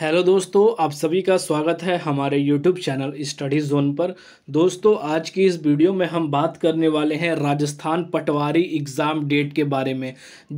hello दोस्तों आप सभी का स्वागत है हमारे यूट्यूब चैनल स्टडी जोन पर दोस्तों आज की इस वीडियो में हम बात करने वाले हैं राजस्थान पटवारी एग्ज़ाम डेट के बारे में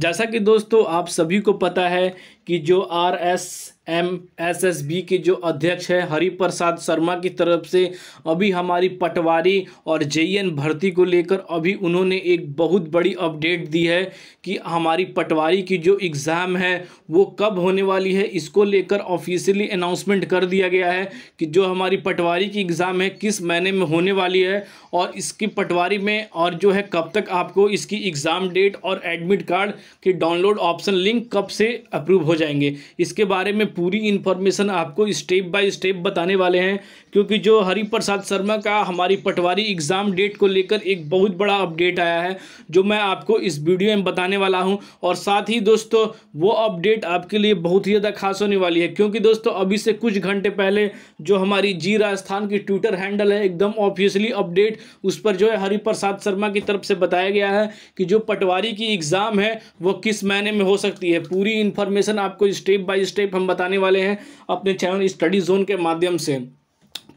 जैसा कि दोस्तों आप सभी को पता है कि जो R S M S S B के जो अध्यक्ष है हरिप्रसाद शर्मा की तरफ से अभी हमारी पटवारी और जे भर्ती को लेकर अभी उन्होंने एक बहुत बड़ी अपडेट दी है कि हमारी पटवारी की जो एग्ज़ाम है वो कब होने वाली है इसको लेकर ऑफिशियली अनाउंसमेंट कर दिया गया है कि जो हमारी पटवारी की एग्ज़ाम है किस महीने में होने वाली है और इसकी पटवारी में और जो है कब तक आपको इसकी एग्ज़ाम डेट और एडमिट कार्ड की डाउनलोड ऑप्शन लिंक कब से अप्रूव हो हो जाएंगे इसके बारे में पूरी इन्फॉर्मेशन आपको स्टेप बाय स्टेप बताने वाले हैं क्योंकि जो हरिप्रसाद शर्मा का हमारी पटवारी एग्ज़ाम डेट को लेकर एक बहुत बड़ा अपडेट आया है जो मैं आपको इस वीडियो में बताने वाला हूँ और साथ ही दोस्तों वो अपडेट आपके लिए बहुत ही ज़्यादा खास होने वाली है क्योंकि दोस्तों अभी से कुछ घंटे पहले जो हमारी जी राजस्थान की ट्विटर हैंडल है एकदम ऑफिशियली अपडेट उस पर जो है हरिप्रसाद शर्मा की तरफ से बताया गया है कि जो पटवारी की एग्ज़ाम है वो किस महीने में हो सकती है पूरी इन्फॉर्मेशन आपको स्टेप बाय स्टेप हम बताने वाले हैं अपने चैनल स्टडी जोन के माध्यम से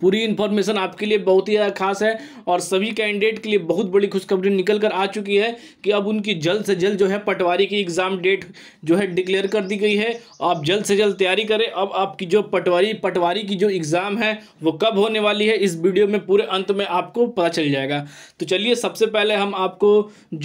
पूरी इन्फॉर्मेशन आपके लिए बहुत ही ज़्यादा खास है और सभी कैंडिडेट के लिए बहुत बड़ी खुशखबरी निकल कर आ चुकी है कि अब उनकी जल्द से जल्द जो है पटवारी की एग्ज़ाम डेट जो है डिक्लेयर कर दी गई है आप जल्द से जल्द तैयारी करें अब आपकी जो पटवारी पटवारी की जो एग्ज़ाम है वो कब होने वाली है इस वीडियो में पूरे अंत में आपको पता चल जाएगा तो चलिए सबसे पहले हम आपको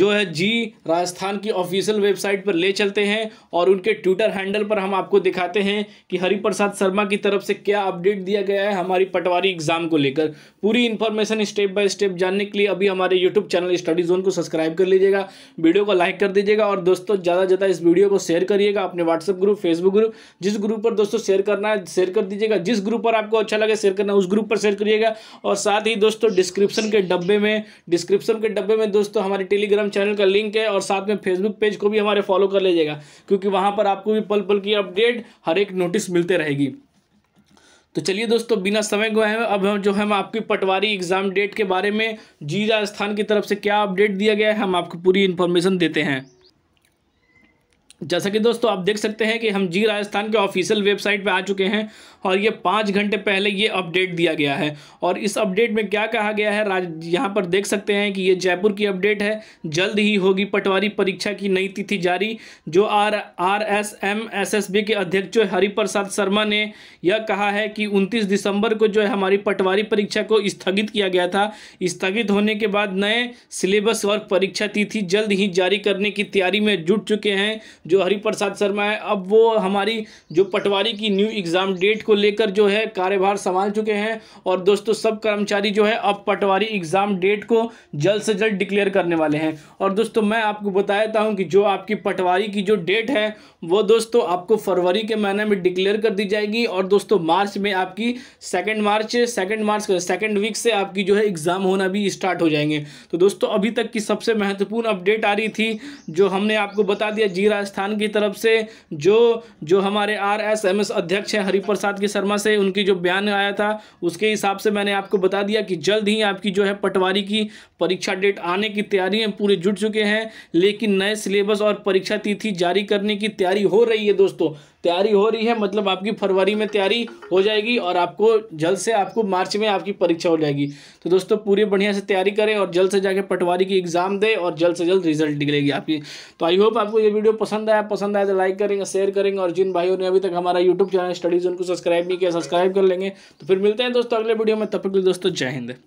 जो है जी राजस्थान की ऑफिशियल वेबसाइट पर ले चलते हैं और उनके ट्विटर हैंडल पर हम आपको दिखाते हैं कि हरिप्रसाद शर्मा की तरफ से क्या अपडेट दिया गया है हमारी पटवारी हमारी एग्ज़ाम को लेकर पूरी इन्फॉर्मेशन स्टेप बाय स्टेप जानने के लिए अभी हमारे यूट्यूब चैनल स्टडी जोन को सब्सक्राइब कर लीजिएगा वीडियो को लाइक कर दीजिएगा और दोस्तों ज़्यादा ज़्यादा इस वीडियो को शेयर करिएगा अपने व्हाट्सअप ग्रुप फेसबुक ग्रुप जिस ग्रुप पर दोस्तों शेयर करना है शेयर कर दीजिएगा जिस ग्रुप पर आपको अच्छा लगे शेयर करना उस ग्रुप पर शेयर करिएगा और साथ ही दोस्तों डिस्क्रिप्शन के डब्बे में डिस्क्रिप्शन के डब्बे में दोस्तों हमारे टेलीग्राम चैनल का लिंक है और साथ में फेसबुक पेज को भी हमारे फॉलो कर लीजिएगा क्योंकि वहाँ पर आपको भी पल पल की अपडेट हर एक नोटिस मिलते रहेगी तो चलिए दोस्तों बिना समय गए हैं अब हम जो है हम आपकी पटवारी एग्ज़ाम डेट के बारे में जी राजस्थान की तरफ से क्या अपडेट दिया गया है हम आपको पूरी इन्फॉर्मेशन देते हैं जैसा कि दोस्तों आप देख सकते हैं कि हम जी राजस्थान के ऑफिशियल वेबसाइट पर आ चुके हैं और ये पाँच घंटे पहले ये अपडेट दिया गया है और इस अपडेट में क्या कहा गया है राज यहाँ पर देख सकते हैं कि ये जयपुर की अपडेट है जल्द ही होगी पटवारी परीक्षा की नई तिथि जारी जो R R S M S S B के अध्यक्ष जो हरिप्रसाद शर्मा ने यह कहा है कि उनतीस दिसंबर को जो है हमारी पटवारी परीक्षा को स्थगित किया गया था स्थगित होने के बाद नए सिलेबस और परीक्षा तिथि जल्द ही जारी करने की तैयारी में जुट चुके हैं जो हरिप्रसाद शर्मा है अब वो हमारी जो पटवारी की न्यू एग्ज़ाम डेट को लेकर जो है कार्यभार संभाल चुके हैं और दोस्तों सब कर्मचारी जो है अब पटवारी एग्ज़ाम डेट को जल्द से जल्द डिक्लेयर करने वाले हैं और दोस्तों मैं आपको बताता हूँ कि जो आपकी पटवारी की जो डेट है वो दोस्तों आपको फरवरी के महीने में डिक्लेयर कर दी जाएगी और दोस्तों मार्च में आपकी second March second March second week से आपकी जो है एग्ज़ाम होना भी स्टार्ट हो जाएंगे तो दोस्तों अभी तक की सबसे महत्वपूर्ण अपडेट आ रही थी जो हमने आपको बता दिया जी राजस्थान संस्थान की तरफ से जो जो हमारे आर एस एम एस अध्यक्ष हैं हरिप्रसाद के शर्मा से उनकी जो बयान आया था उसके हिसाब से मैंने आपको बता दिया कि जल्द ही आपकी जो है पटवारी की परीक्षा डेट आने की तैयारी में पूरे जुट चुके हैं लेकिन नए सिलेबस और परीक्षा तिथि जारी करने की तैयारी हो रही है दोस्तों तैयारी हो रही है मतलब आपकी फरवरी में तैयारी हो जाएगी और आपको जल्द से आपको मार्च में आपकी परीक्षा हो जाएगी तो दोस्तों पूरी बढ़िया से तैयारी करें और जल्द से जाके पटवारी की एग्ज़ाम दे और जल्द से जल्द रिजल्ट निकलेगी आपकी तो आई होप आपको ये वीडियो पसंद आया पसंद आया तो लाइक करेंगे शेयर करेंगे और जिन भाइयों ने अभी तक हमारा यूट्यूब चैनल स्टडीज उनको सब्सक्राइब नहीं किया सब्सक्राइब कर लेंगे तो फिर मिलते हैं दोस्तों अगले वीडियो में तब तक दोस्तों जय हिंद